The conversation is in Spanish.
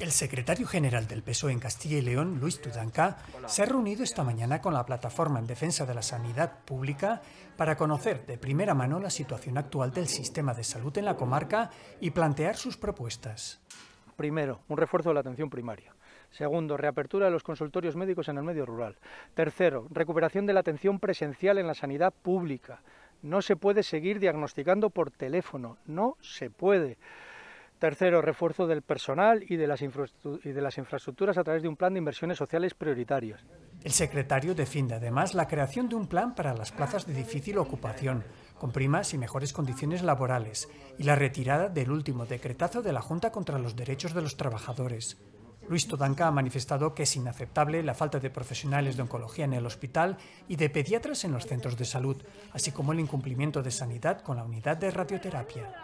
El secretario general del PSOE en Castilla y León, Luis Tudanca, se ha reunido esta mañana con la plataforma en defensa de la sanidad pública para conocer de primera mano la situación actual del sistema de salud en la comarca y plantear sus propuestas. Primero, un refuerzo de la atención primaria. Segundo, reapertura de los consultorios médicos en el medio rural. Tercero, recuperación de la atención presencial en la sanidad pública. No se puede seguir diagnosticando por teléfono, no se puede. Tercero, refuerzo del personal y de, las infraestructuras a través de un plan de inversiones sociales prioritarios. El secretario defiende además la creación de un plan para las plazas de difícil ocupación, con primas y mejores condiciones laborales, y la retirada del último decretazo de la Junta contra los Derechos de los Trabajadores. Luis Todanca ha manifestado que es inaceptable la falta de profesionales de oncología en el hospital y de pediatras en los centros de salud, así como el incumplimiento de sanidad con la unidad de radioterapia.